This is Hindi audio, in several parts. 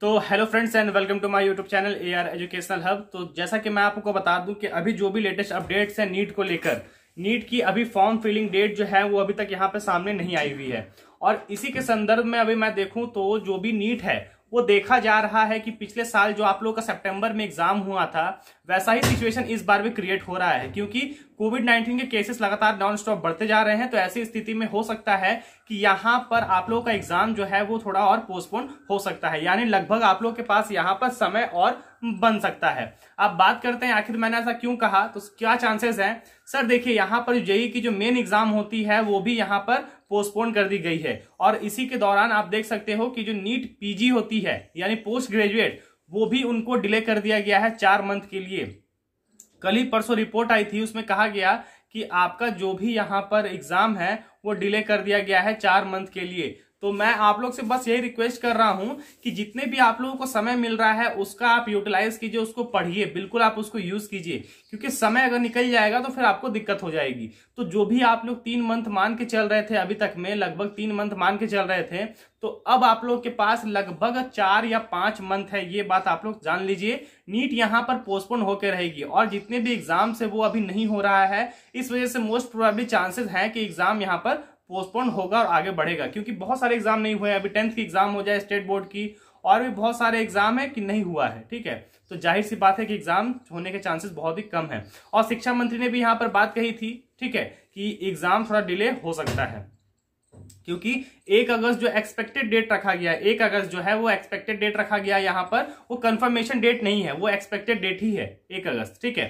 तो hello friends and welcome to my YouTube channel A R educational hub तो जैसा कि मैं आपको बता दूं कि अभी जो भी लेटेस्ट अपडेट्स हैं नीट को लेकर नीट की अभी फॉर्म फिलिंग डेट जो है वो अभी तक यहाँ पे सामने नहीं आई हुई है और इसी के संदर्भ में अभी मैं देखूं तो जो भी नीट है वो देखा जा रहा है कि पिछले साल जो आप लोग का सेप्टेम्बर में एग्जाम हुआ था वैसा ही सिचुएशन इस बार भी क्रिएट हो रहा है क्योंकि कोविड 19 के केसेस लगातार नॉन स्टॉप बढ़ते जा रहे हैं तो ऐसी स्थिति में हो सकता है कि यहाँ पर आप लोगों का एग्जाम जो है वो थोड़ा और पोस्टपोन हो सकता है यानी लगभग आप लोग के पास यहाँ पर समय और बन सकता है अब बात करते हैं आखिर मैंने ऐसा क्यों कहा तो क्या चांसेस हैं सर देखिए यहाँ पर जेई की जो मेन एग्जाम होती है वो भी यहाँ पर पोस्टपोन कर दी गई है और इसी के दौरान आप देख सकते हो कि जो नीट पीजी होती है यानी पोस्ट ग्रेजुएट वो भी उनको डिले कर दिया गया है चार मंथ के लिए कल ही परसों रिपोर्ट आई थी उसमें कहा गया कि आपका जो भी यहाँ पर एग्ज़ाम है वो डिले कर दिया गया है चार मंथ के लिए तो मैं आप लोग से बस यही रिक्वेस्ट कर रहा हूं कि जितने भी आप लोगों को समय मिल रहा है उसका आप यूटिलाइज कीजिए उसको पढ़िए बिल्कुल आप उसको यूज कीजिए क्योंकि समय अगर निकल जाएगा तो फिर आपको दिक्कत हो जाएगी तो जो भी आप लोग तीन मंथ मान के चल रहे थे अभी तक में लगभग तीन मंथ मान के चल रहे थे तो अब आप लोग के पास लगभग चार या पांच मंथ है ये बात आप लोग जान लीजिए नीट यहाँ पर पोस्टपोन होकर रहेगी और जितने भी एग्जाम है वो अभी नहीं हो रहा है इस वजह से मोस्ट प्रोबेबली चांसेस हैं कि एग्जाम यहाँ पर पोस्टपोन होगा और आगे बढ़ेगा क्योंकि बहुत सारे एग्जाम नहीं हुए हैं अभी टेंथ की एग्जाम हो जाए स्टेट बोर्ड की और भी बहुत सारे एग्जाम है कि नहीं हुआ है ठीक है तो जाहिर सी बात है कि एग्जाम होने के चांसेस बहुत ही कम है और शिक्षा मंत्री ने भी यहाँ पर बात कही थी ठीक है कि एग्जाम थोड़ा डिले हो सकता है क्योंकि एक अगस्त जो एक्सपेक्टेड डेट रखा गया एक अगस्त जो है वो एक्सपेक्टेड डेट रखा गया यहाँ पर वो कंफर्मेशन डेट नहीं है वो एक्सपेक्टेड डेट ही है एक अगस्त ठीक है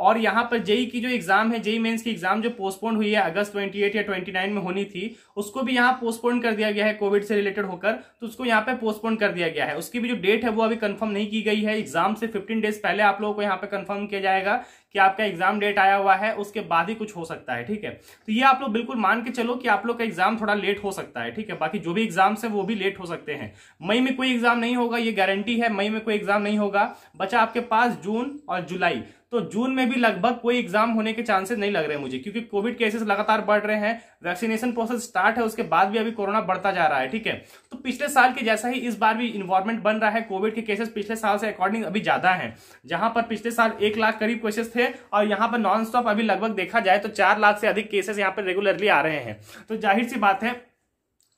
और यहाँ पर जेई की जो एग्जाम है जेई मेंस की एग्जाम जो पोस्टपोन हुई है अगस्त 28 या 29 में होनी थी उसको भी यहाँ पोस्टपोन कर दिया गया है कोविड से रिलेटेड होकर तो उसको यहाँ पे पोस्टपोन कर दिया गया है उसकी भी जो डेट है वो अभी कंफर्म नहीं की गई है एग्जाम से 15 डेज पहले आप लोगों को यहाँ पे कन्फर्म किया जाएगा कि आपका एग्जाम डेट आया हुआ है उसके बाद ही कुछ हो सकता है ठीक है तो ये आप लोग बिल्कुल मान के चलो कि आप लोग का एग्जाम थोड़ा लेट हो सकता है ठीक है बाकी जो भी एग्जाम्स है वो भी लेट हो सकते हैं मई में कोई एग्जाम नहीं होगा ये गारंटी है मई में कोई एग्जाम नहीं होगा बचा आपके पास जून और जुलाई तो जून में भी लगभग कोई एग्जाम होने के चांसेस नहीं लग रहे मुझे क्योंकि कोविड केसेस लगातार बढ़ रहे हैं वैक्सीनेशन प्रोसेस स्टार्ट है उसके बाद भी अभी कोरोना बढ़ता जा रहा है ठीक है तो पिछले साल के जैसा ही इस बार भी इन्वायरमेंट बन रहा है कोविड के केसेस पिछले साल से अकॉर्डिंग अभी ज्यादा है जहां पर पिछले साल एक लाख करीब केसेस थे और यहां पर नॉन स्टॉप अभी लगभग देखा जाए तो चार लाख से अधिक केसेस यहाँ पर रेगुलरली आ रहे हैं तो जाहिर सी बात है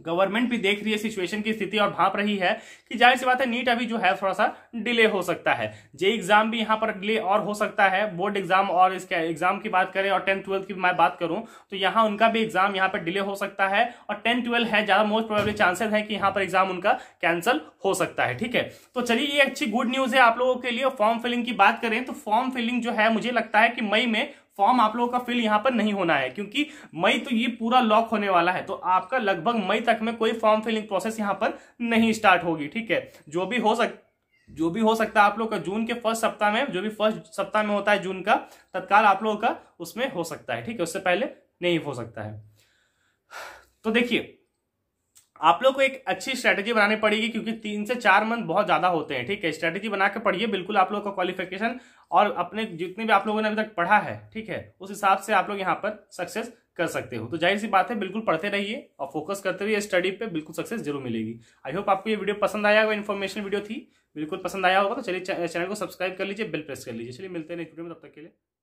गवर्नमेंट भी देख रही है सिचुएशन की स्थिति और भाप रही है कि जाहिर सी बात है नीट अभी जो है थोड़ा सा डिले हो सकता है जे एग्जाम भी यहाँ पर डिले और हो सकता है बोर्ड एग्जाम और इसके एग्जाम की बात करें और टेंथ ट्वेल्थ की मैं बात करूँ तो यहाँ उनका भी एग्जाम यहाँ पर डिले हो सकता है और टेंथ ट्वेल्थ है ज़्यादा मोस्ट प्रोबेबली चांसेस है कि यहाँ पर एग्जाम उनका कैंसिल हो सकता है ठीक है तो चलिए ये अच्छी गुड न्यूज़ है आप लोगों के लिए फॉर्म फिलिंग की बात करें तो फॉर्म फिलिंग जो है मुझे लगता है कि मई में फॉर्म आप लोगों का फिल यहां पर नहीं होना है क्योंकि मई तो ये पूरा लॉक होने वाला है तो आपका लगभग मई तक में कोई फॉर्म फिलिंग प्रोसेस यहां पर नहीं स्टार्ट होगी ठीक है जो भी हो सक जो भी हो सकता है आप लोग का जून के फर्स्ट सप्ताह में जो भी फर्स्ट सप्ताह में होता है जून का तत्काल आप लोगों का उसमें हो सकता है ठीक है उससे पहले नहीं हो सकता है तो देखिए आप लोग को एक अच्छी स्ट्रैटेजी बनानी पड़ेगी क्योंकि तीन से चार मंथ बहुत ज़्यादा होते हैं ठीक है स्ट्रैटेजी बना के पढ़िए बिल्कुल आप लोग का क्वालिफिकेशन और अपने जितने भी आप लोगों ने अभी तक पढ़ा है ठीक है उस हिसाब से आप लोग यहाँ पर सक्सेस कर सकते हो तो जाहिर सी बात है बिल्कुल पढ़ते रहिए और फोकस करते हुए स्टडी पे बिल्कुल सक्सेस जरूर मिलेगी आई होप आपको ये वीडियो पसंद आया होगा इन्फॉर्मेशन वीडियो थी बिल्कुल पसंद आया होगा तो चलिए चैनल को सब्सक्राइब कर लीजिए बिल प्रेस कर लीजिए चलिए मिलते हैं नेक्स्ट वीडियो में तब तक के लिए